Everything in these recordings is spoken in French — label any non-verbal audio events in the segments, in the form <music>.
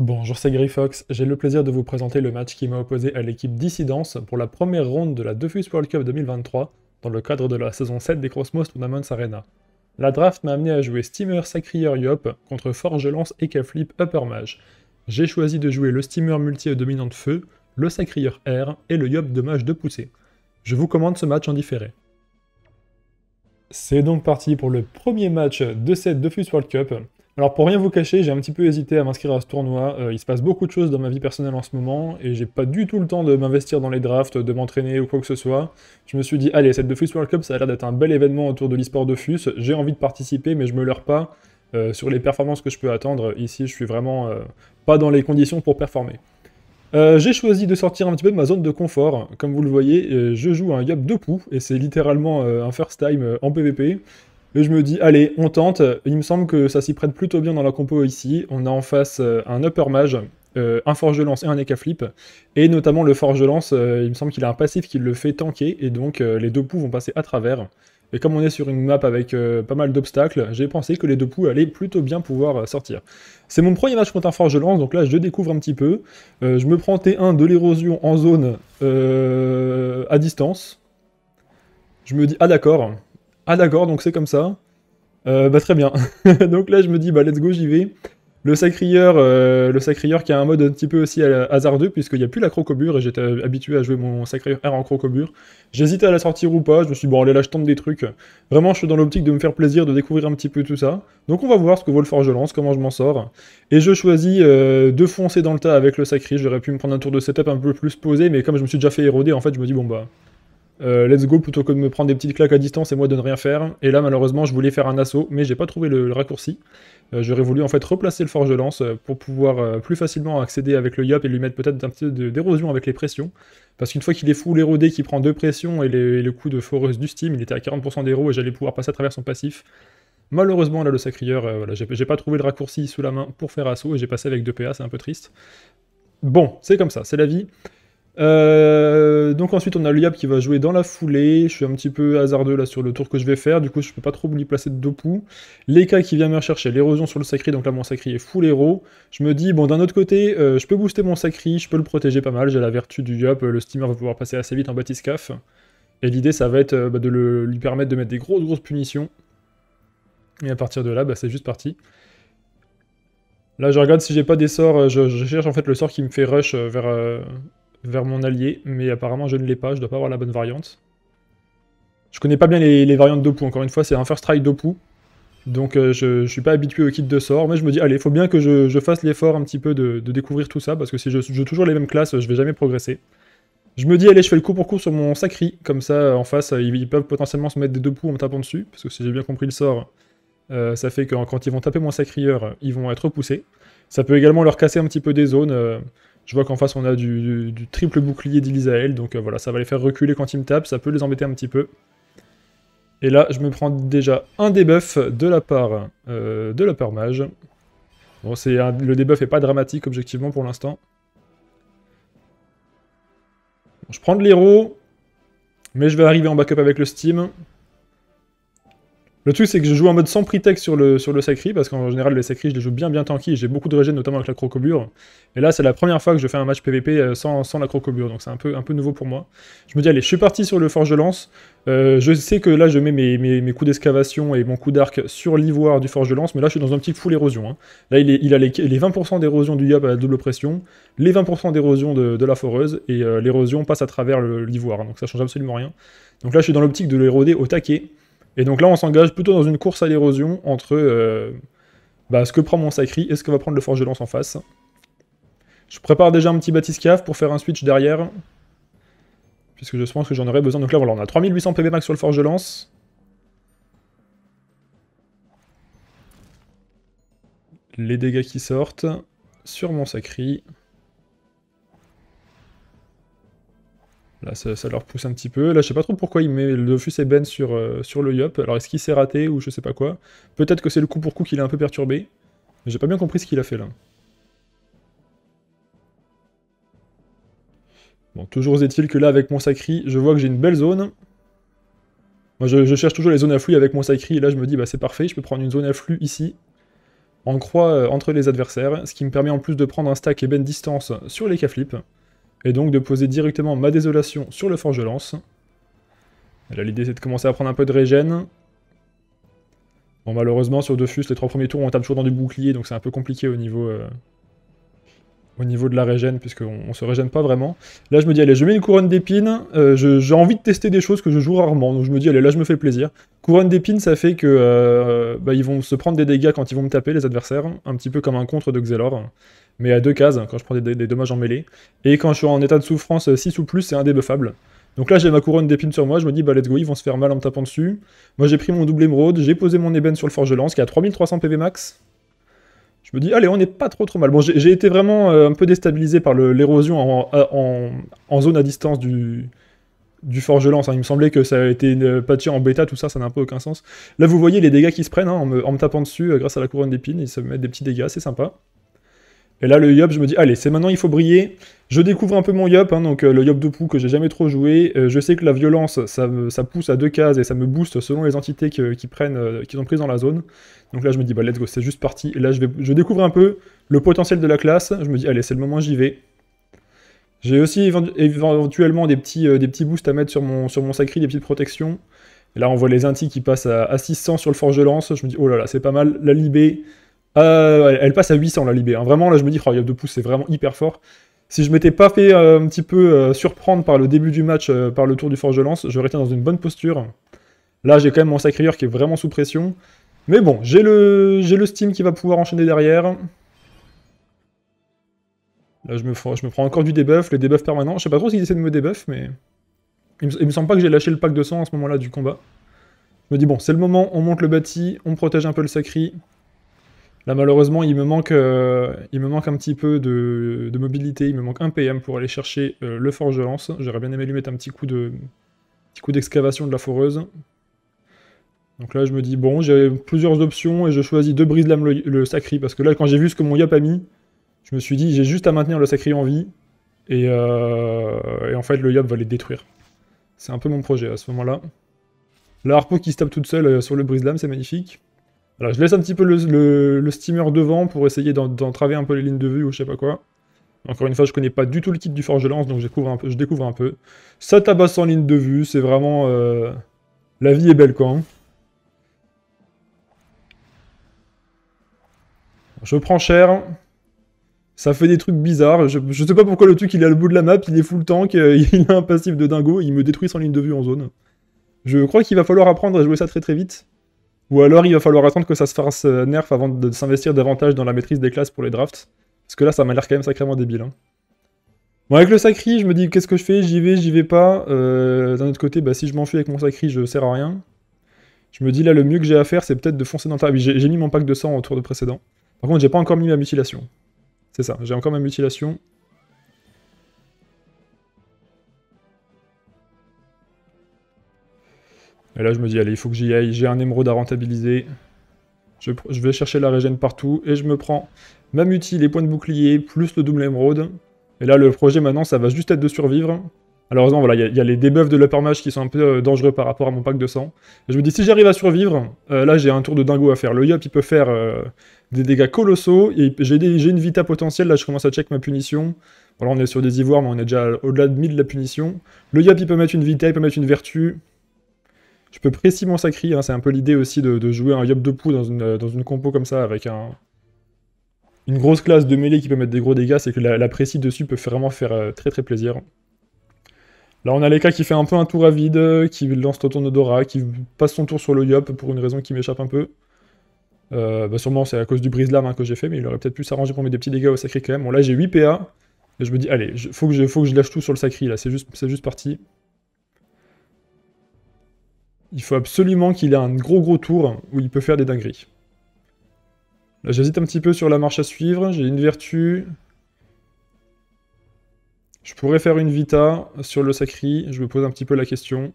Bonjour, c'est Grifox. J'ai le plaisir de vous présenter le match qui m'a opposé à l'équipe Dissidence pour la première ronde de la Defus World Cup 2023 dans le cadre de la saison 7 des Crossmost Tournaments Arena. La draft m'a amené à jouer Steamer Sacrieur Yop contre Forge Lance et Keflip Upper Mage. J'ai choisi de jouer le Steamer multi dominant feu, le Sacrier Air et le Yop de Mage de poussée. Je vous commande ce match en différé. C'est donc parti pour le premier match de cette Defus World Cup. Alors pour rien vous cacher, j'ai un petit peu hésité à m'inscrire à ce tournoi. Euh, il se passe beaucoup de choses dans ma vie personnelle en ce moment et j'ai pas du tout le temps de m'investir dans les drafts, de m'entraîner ou quoi que ce soit. Je me suis dit, allez, cette Dofus World Cup, ça a l'air d'être un bel événement autour de l'esport Dofus. J'ai envie de participer, mais je me leurre pas euh, sur les performances que je peux attendre. Ici, je suis vraiment euh, pas dans les conditions pour performer. j'ai choisi de sortir un petit peu de ma zone de confort. Comme vous le voyez, je joue un yob de poux, et c'est littéralement un first time en PvP. Et je me dis, allez, on tente. Il me semble que ça s'y prête plutôt bien dans la compo ici. On a en face euh, un upper mage, euh, un forge de lance et un Eka flip. Et notamment le forge de lance, euh, il me semble qu'il a un passif qui le fait tanker. Et donc les deux poux vont passer à travers. Et comme on est sur une map avec pas mal d'obstacles, j'ai pensé que les deux poux allaient plutôt bien pouvoir sortir. C'est mon premier match contre un Forge Lance, donc là je découvre un petit peu. je me prends T1 de l'érosion en zone à distance. Je me dis, ah d'accord, ah d'accord, donc c'est comme ça. Euh, bah très bien. <laughs> donc là je me dis bah let's go j'y vais. Le sacrieur, euh, le qui a un mode un petit peu aussi hasardeux puisqu'il n'y a plus la crocobure et j'étais habitué à jouer mon sacrieur R en crocobure. J'hésitais à la sortir ou pas, je me suis dit bon allez là je tente des trucs. Vraiment je suis dans l'optique de me faire plaisir, de découvrir un petit peu tout ça. Donc on va voir ce que vaut le lance, comment je m'en sors. Et je choisis euh, de foncer dans le tas avec le sacri, j'aurais pu me prendre un tour de setup un peu plus posé mais comme je me suis déjà fait éroder en fait je me dis bon bah euh, let's go plutôt que de me prendre des petites claques à distance et moi de ne rien faire. Et là, malheureusement, je voulais faire un assaut, mais j'ai pas trouvé le, raccourci. Euh, j'aurais voulu en fait replacer le forge de lance euh, pour pouvoir plus facilement accéder avec le yop et lui mettre peut-être un petit peu d'érosion avec les pressions. Parce qu'une fois qu'il est full érodé, qui prend deux pressions et, le coup de foreuse du steam, il était à 40% d'héros et j'allais pouvoir passer à travers son passif. Malheureusement, là, le sacrieur, voilà, j'ai pas trouvé le raccourci sous la main pour faire assaut et j'ai passé avec deux PA, c'est un peu triste. Bon, c'est comme ça, c'est la vie. Euh, donc ensuite on a le Yap qui va jouer dans la foulée, je suis un petit peu hasardeux là sur le tour que je vais faire, du coup je peux pas trop lui placer de deux Leka qui vient me rechercher l'érosion sur le sacré, donc là mon sacré est full héros. Je me dis bon d'un autre côté euh, je peux booster mon sacri, je peux le protéger pas mal, j'ai la vertu du Yap, euh, le steamer va pouvoir passer assez vite en batiscaf. Et l'idée ça va être bah, de lui permettre de mettre des grosses grosses punitions. Et à partir de là bah, c'est juste parti. Là je regarde si j'ai pas des sorts, je, je, cherche en fait le sort qui me fait rush vers vers mon allié, mais apparemment je ne l'ai pas, je dois pas avoir la bonne variante. Je connais pas bien les, variantes variantes d'Opu, encore une fois, c'est un first try d'Opu, donc euh, je, suis pas habitué au kit de sort, mais je me dis, allez, faut bien que je, fasse l'effort un petit peu de, découvrir tout ça, parce que si je joue toujours les mêmes classes, je vais jamais progresser. Je me dis, allez, je fais le coup pour coup sur mon Sacri, comme ça, euh, en face, ils, peuvent potentiellement se mettre des deux en tapant dessus, parce que si j'ai bien compris le sort, euh, ça fait que quand ils vont taper mon Sacrieur, ils vont être repoussés. Ça peut également leur casser un petit peu des zones, je vois qu'en face, on a du, triple bouclier d'Ilisaël, donc euh, voilà, ça va les faire reculer quand ils me tapent, ça peut les embêter un petit peu. Et là, je me prends déjà un debuff de la part euh, de la part mage. Bon, le debuff n'est pas dramatique, objectivement, pour l'instant. je prends de l'héros, mais je vais arriver en backup avec le Steam. Le truc, c'est que je joue en mode sans pretext sur le, sur le Sacri, parce qu'en général, les Sacri, je les joue bien bien tanky, j'ai beaucoup de régène, notamment avec la Crocobure. Et là, c'est la première fois que je fais un match PvP euh, sans, la Crocobure, donc c'est un peu, un peu nouveau pour moi. Je me dis, allez, je suis parti sur le Forge de Lance. Euh, je sais que là, je mets mes, coups d'excavation et mon coup d'arc sur l'ivoire du Forge de Lance, mais là, je suis dans un petit full érosion. Hein. Là, il, a les, 20% d'érosion du Yop à la double pression, les 20% d'érosion de, la foreuse, et euh, l'érosion passe à travers l'ivoire, hein, donc ça change absolument rien. Donc là, je suis dans l'optique de l'éroder au taquet. Et donc là, on s'engage plutôt dans une course à l'érosion entre euh, bah, ce que prend mon Sacri et ce que va prendre le Forge de Lance en face. Je prépare déjà un petit cave pour faire un switch derrière, puisque je pense que j'en aurais besoin. Donc là, voilà, on a 3800 PV max sur le Forge de Lance. Les dégâts qui sortent sur mon Sacri. Là, ça, leur pousse un petit peu. Là, je sais pas trop pourquoi il met le Dofus et Ben sur, euh, sur le Yop. Alors, est-ce qu'il s'est raté ou je sais pas quoi Peut-être que c'est le coup pour coup qu'il est un peu perturbé. Mais j'ai pas bien compris ce qu'il a fait là. Bon, toujours est-il que là, avec mon Sacri, je vois que j'ai une belle zone. Moi, je, cherche toujours les zones à flux avec mon Sacri, et là, je me dis, bah c'est parfait, je peux prendre une zone à flux ici, en croix euh, entre les adversaires, ce qui me permet en plus de prendre un stack et ben distance sur les K-Flip et donc de poser directement ma désolation sur le forge lance. Là, l'idée, c'est de commencer à prendre un peu de régène. Bon, malheureusement, sur Dofus, les trois premiers tours, on tape toujours dans du bouclier, donc c'est un peu compliqué au niveau, euh, au niveau de la régène, puisqu'on ne se régène pas vraiment. Là, je me dis, allez, je mets une couronne d'épines. Euh, j'ai envie de tester des choses que je joue rarement, donc je me dis, allez, là, je me fais plaisir. Couronne d'épines, ça fait que euh, bah, ils vont se prendre des dégâts quand ils vont me taper, les adversaires, un petit peu comme un contre de Xelor, mais à deux cases, hein, quand je prends des, dommages en mêlée. Et quand je suis en état de souffrance 6 euh, ou plus, c'est indébuffable. Donc là, j'ai ma couronne d'épines sur moi, je me dis, bah let's go, ils vont se faire mal en me tapant dessus. Moi, j'ai pris mon double émeraude, j'ai posé mon ébène sur le forge lance qui a 3300 PV max je me dis, allez, on n'est pas trop trop mal. Bon, j'ai été vraiment euh, un peu déstabilisé par l'érosion en, zone à distance du, du Forge Lance. Hein. Il me semblait que ça a été une euh, pâture en bêta, tout ça, ça n'a un peu aucun sens. Là, vous voyez les dégâts qui se prennent hein, en, me, tapant dessus euh, grâce à la couronne d'épines. Ils se mettent des petits dégâts, c'est sympa. Et là, le Yop, je me dis, allez, c'est maintenant, il faut briller. Je découvre un peu mon Yop, hein, donc euh, le Yop de Pou que j'ai jamais trop joué. Euh, je sais que la violence, ça, pousse à deux cases et ça me booste selon les entités qui, prennent, euh, sont prises dans la zone. Donc là, je me dis, bah let's go, c'est juste parti. Et là, je, vais, découvre un peu le potentiel de la classe. Je me dis, allez, c'est le moment, j'y vais. J'ai aussi éventuellement des petits, des petits boosts à mettre sur mon, sur mon sacri, des petites protections. Et là, on voit les inti qui passent à, 600 sur le forge de lance. Je me dis, oh là là, c'est pas mal. La Libé, euh, elle, passe à 800 la Libé. Hein. Vraiment, là, je me dis, oh, il y a pouces, c'est vraiment hyper fort. Si je m'étais pas fait euh, un petit peu euh, surprendre par le début du match, par le tour du Forge de Lance, je été dans une bonne posture. Là, j'ai quand même mon Sacrieur qui est vraiment sous pression. Mais bon, j'ai le, le Steam qui va pouvoir enchaîner derrière. Là, je me, je me prends encore du debuff, le debuff permanent. Je sais pas trop s'il essaie de me debuff, mais... Il me, semble pas que j'ai lâché le pack de sang à ce moment-là du combat. Je me dis, bon, c'est le moment, on monte le bâti, on protège un peu le sacri. Là, malheureusement, il me manque, euh, il me manque un petit peu de, mobilité, il me manque un PM pour aller chercher euh, le forge de lance. J'aurais bien aimé lui mettre un petit coup de coup d'excavation de la foreuse. Donc là, je me dis, bon, j'ai plusieurs options et je choisis de brise le, sacré. Parce que là, quand j'ai vu ce que mon Yop a mis, je me suis dit, j'ai juste à maintenir le sacré en vie. Euh, et, en fait, le Yop va les détruire. C'est un peu mon projet à ce moment-là. La harpo qui se tape toute seule sur le brise lame c'est magnifique. Alors je laisse un petit peu le, steamer devant pour essayer d'entraver un peu les lignes de vue ou je sais pas quoi. Encore une fois, je connais pas du tout le kit du Forge Lance, donc je découvre un peu. Ça tabasse en ligne de vue, c'est vraiment... Euh, la vie est belle quand. Hein. Je prends cher. Ça fait des trucs bizarres. Je, sais pas pourquoi le truc il est à le bout de la map, il est full tank, euh, <laughs> il a un passif de dingo, il me détruit sans ligne de vue en zone. Je crois qu'il va falloir apprendre à jouer ça très très vite. Ou alors il va falloir attendre que ça se fasse euh, nerf avant de s'investir davantage dans la maîtrise des classes pour les drafts. Parce que là, ça m'a l'air quand même sacrément débile. Hein. Bon, avec le sacri, je me dis qu'est-ce que je fais J'y vais, j'y vais pas. Euh, d'un autre côté, bah, si je m'enfuis avec mon sacri, je sers à rien. Je me dis là, le mieux que j'ai à faire, c'est peut-être de foncer dans le Oui, j'ai mis mon pack de sang au tour de précédent. Par contre, j'ai pas encore mis ma mutilation. C'est ça, j'ai encore ma mutilation. Et là, je me dis, allez, il faut que j'y aille. J'ai un émeraude à rentabiliser. Je, vais chercher la régène partout. Et je me prends ma mutie, les points de bouclier, plus le double émeraude. Et là, le projet, maintenant, ça va juste être de survivre. Alors non voilà, il y, a les debuffs de l'upper qui sont un peu euh, dangereux par rapport à mon pack de sang. je me dis, si j'arrive à survivre, euh, là, j'ai un tour de dingo à faire. Le Yop, il peut faire euh, des dégâts colossaux. Et j'ai une vita potentielle. Là, je commence à check ma punition. Voilà, on est sur des ivoires, mais on est déjà au-delà de 1000 de la punition. Le Yop, il peut mettre une vita, il peut mettre une vertu. Je peux précis mon sacri, hein, c'est un peu l'idée aussi de, jouer un Yop de Pou euh, dans une, compo comme ça avec une grosse classe de mêlée qui peut mettre des gros dégâts, c'est que la, la précis dessus peut vraiment faire euh, très très plaisir. Là, on a Leka qui fait un peu un tour à vide, euh, qui lance le tour d'Ora, qui passe son tour sur le Yop pour une raison qui m'échappe un peu. Bah, sûrement, c'est à cause du brise lame hein, que j'ai fait, mais il aurait peut-être pu s'arranger pour mettre des petits dégâts au sacré quand même. Bon, là, j'ai 8 PA, et je me dis, allez, je, faut, que je, faut que je lâche tout sur le sacré, là, c'est juste, juste parti. Il faut absolument qu'il ait un gros gros tour où il peut faire des dingueries. Là, j'hésite un petit peu sur la marche à suivre. J'ai une vertu. Je pourrais faire une Vita sur le Sacri. Je me pose un petit peu la question.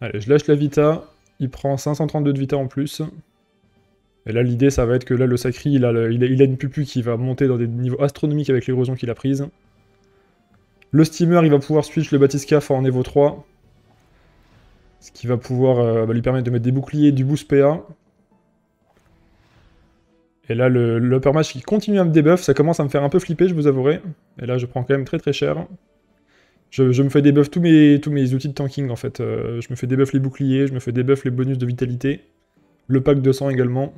Allez, je lâche la Vita. Il prend 532 de Vita en plus. Et là, l'idée, ça va être que là, le Sacri, il a, il, il a une pupu qui va monter dans des niveaux astronomiques avec l'érosion qu'il a prise. Le steamer, il va pouvoir switch le batiscaf en Evo 3. Ce qui va pouvoir euh, bah, lui permettre de mettre des boucliers, du boost PA. Et là, le, match qui continue à me debuff, ça commence à me faire un peu flipper, je vous avouerai. Et là, je prends quand même très très cher. Je, me fais debuff tous mes, tous mes outils de tanking, en fait. Euh, je me fais debuff les boucliers, je me fais debuff les bonus de vitalité. Le pack de sang également.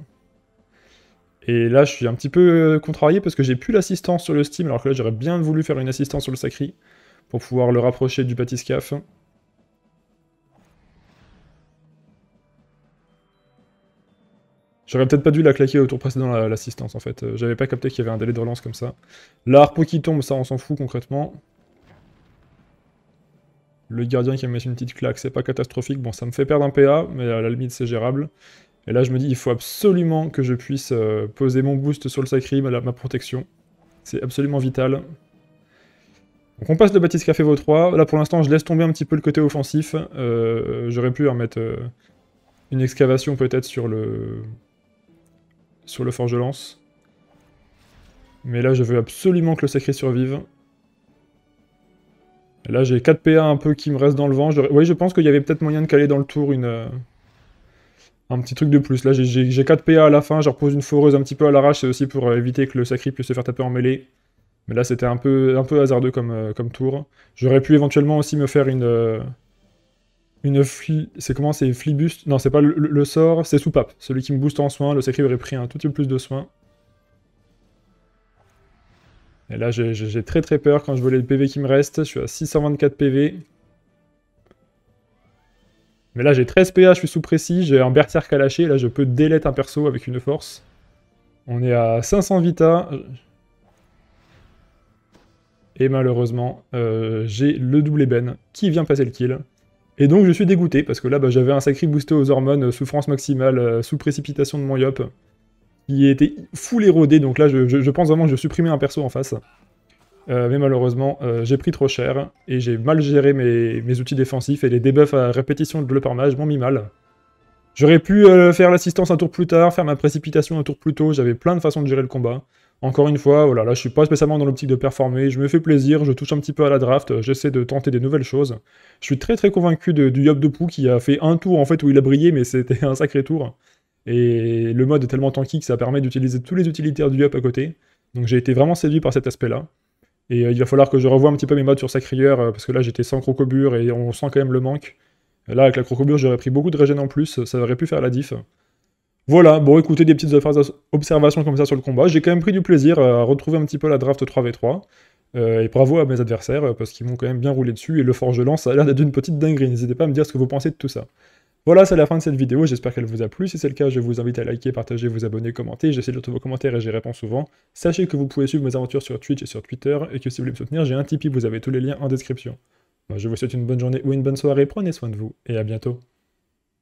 Et là, je suis un petit peu euh, contrarié parce que j'ai plus l'assistance sur le Steam, alors que là, j'aurais bien voulu faire une assistance sur le Sacri pour pouvoir le rapprocher du Batiscaf. J'aurais peut-être pas dû la claquer au tour précédent, l'assistance, en fait. Euh, j'avais pas capté qu'il y avait un délai de relance comme ça. L'arpo qui tombe, ça, on s'en fout, concrètement. Le gardien qui a mis une petite claque, c'est pas catastrophique. Bon, ça me fait perdre un PA, mais à la limite, c'est gérable. Et là, je me dis, il faut absolument que je puisse euh, poser mon boost sur le Sacré, ma, protection. C'est absolument vital. Donc on passe le Baptiste Café vos 3. Là, pour l'instant, je laisse tomber un petit peu le côté offensif. Euh, j'aurais pu remettre hein, mettre euh, une excavation peut-être sur le... sur le forge lance. Mais là, je veux absolument que le sacré survive. là, j'ai 4 PA un peu qui me restent dans le vent. Oui, je pense qu'il y avait peut-être moyen de caler dans le tour une un petit truc de plus. Là, j'ai 4 PA à la fin, je repose une foreuse un petit peu à l'arrache, c'est aussi pour euh, éviter que le Sacri puisse se faire taper en mêlée. Mais là, c'était un peu, un peu hasardeux comme, euh, comme tour. J'aurais pu éventuellement aussi me faire une... Euh, une une c'est comment C'est Flibuste Non, c'est pas le, sort, c'est Soupape. Celui qui me booste en soin, le Sacri aurait pris un tout petit peu plus de soins. Et là, j'ai très très peur quand je vois les PV qui me restent. Je suis à 624 PV. Mais là, j'ai 13 PA, je suis sous précis, j'ai un berserk à Là, je peux délette un perso avec une force. On est à 500 Vita. Et malheureusement, euh, j'ai le double ében qui vient passer le kill. Et donc je suis dégoûté, parce que là bah, j'avais un sacré boosté aux hormones, euh, souffrance maximale, euh, sous précipitation de mon yop, qui était full érodé, donc là je, je pense vraiment que je supprimais un perso en face. Euh, mais malheureusement, euh, j'ai pris trop cher et j'ai mal géré mes, outils défensifs et les debuffs à répétition de parmage m'ont mis mal. J'aurais pu euh, faire l'assistance un tour plus tard, faire ma précipitation un tour plus tôt, j'avais plein de façons de gérer le combat. Encore une fois, voilà, là je suis pas spécialement dans l'optique de performer, je me fais plaisir, je touche un petit peu à la draft, j'essaie de tenter des nouvelles choses. Je suis très très convaincu du Yop de Pou qui a fait un tour en fait où il a brillé, mais c'était un sacré tour. Et le mode est tellement tanky que ça permet d'utiliser tous les utilitaires du Yop à côté. Donc j'ai été vraiment séduit par cet aspect-là. Et euh, il va falloir que je revoie un petit peu mes modes sur crière euh, parce que là j'étais sans crocobure et on sent quand même le manque. Là avec la crocobure j'aurais pris beaucoup de régène en plus, ça aurait pu faire la diff. Voilà, bon écoutez des petites observations comme ça sur le combat, j'ai quand même pris du plaisir euh, à retrouver un petit peu la draft 3v3. et bravo à mes adversaires parce qu'ils m'ont quand même bien roulé dessus et le forgelant ça a l'air d'être une petite dinguerie, n'hésitez pas à me dire ce que vous pensez de tout ça. Voilà, c'est la fin de cette vidéo, j'espère qu'elle vous a plu. Si c'est le cas, je vous invite à liker, partager, vous abonner, commenter. J'essaie de tous vos commentaires et j'y réponds souvent. Sachez que vous pouvez suivre mes aventures sur Twitch et sur Twitter, et que si vous voulez me soutenir, j'ai un Tipeee, vous avez tous les liens en description. je vous souhaite une bonne journée ou une bonne soirée, prenez soin de vous, et à bientôt.